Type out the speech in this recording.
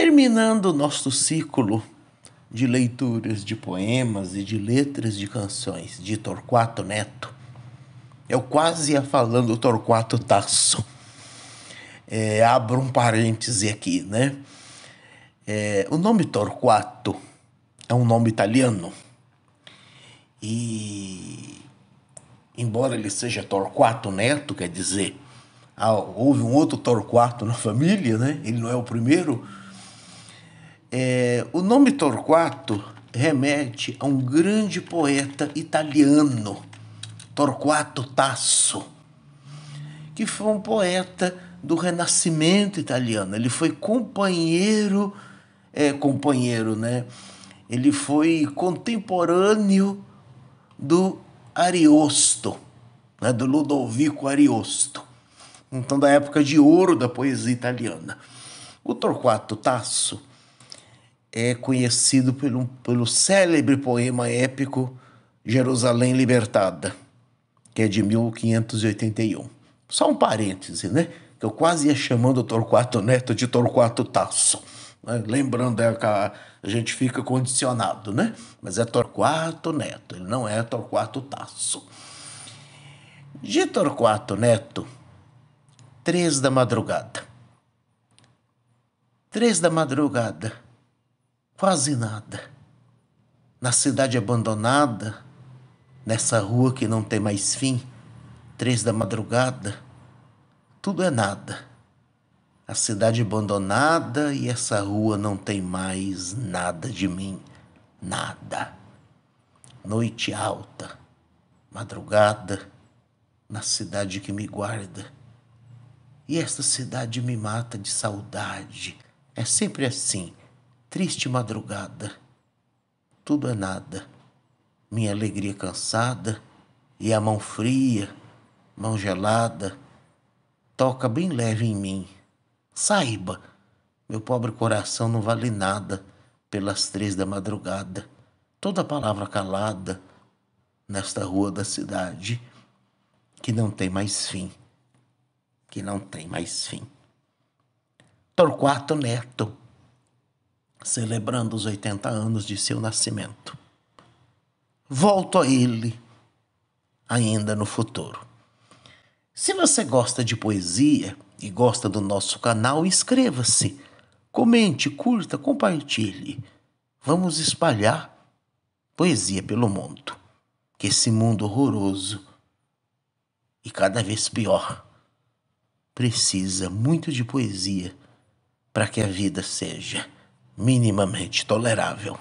terminando o nosso ciclo de leituras de poemas e de letras de canções de Torquato Neto. Eu quase ia falando Torquato Tasso. É, abro um parêntese aqui, né? É, o nome Torquato é um nome italiano. E, embora ele seja Torquato Neto, quer dizer, houve um outro Torquato na família, né? Ele não é o primeiro é, o nome Torquato remete a um grande poeta italiano, Torquato Tasso, que foi um poeta do Renascimento italiano. Ele foi companheiro, é, companheiro, né? Ele foi contemporâneo do Ariosto, né? do Ludovico Ariosto. Então, da época de ouro da poesia italiana. O Torquato Tasso é conhecido pelo, pelo célebre poema épico Jerusalém Libertada, que é de 1581. Só um parêntese, né? Que eu quase ia chamando o Torquato Neto de Torquato Tasso. Né? Lembrando, é que a, a gente fica condicionado, né? Mas é Torquato Neto, ele não é Torquato Tasso. De Torquato Neto, três da madrugada. Três da madrugada quase nada. Na cidade abandonada, nessa rua que não tem mais fim, três da madrugada, tudo é nada. A cidade abandonada e essa rua não tem mais nada de mim, nada. Noite alta, madrugada, na cidade que me guarda. E esta cidade me mata de saudade. É sempre assim Triste madrugada, tudo é nada. Minha alegria cansada e a mão fria, mão gelada, toca bem leve em mim. Saiba, meu pobre coração não vale nada pelas três da madrugada. Toda palavra calada nesta rua da cidade que não tem mais fim. Que não tem mais fim. Torquato Neto celebrando os 80 anos de seu nascimento. Volto a ele ainda no futuro. Se você gosta de poesia e gosta do nosso canal, inscreva-se, comente, curta, compartilhe. Vamos espalhar poesia pelo mundo. Que esse mundo horroroso e cada vez pior precisa muito de poesia para que a vida seja minimamente tolerável.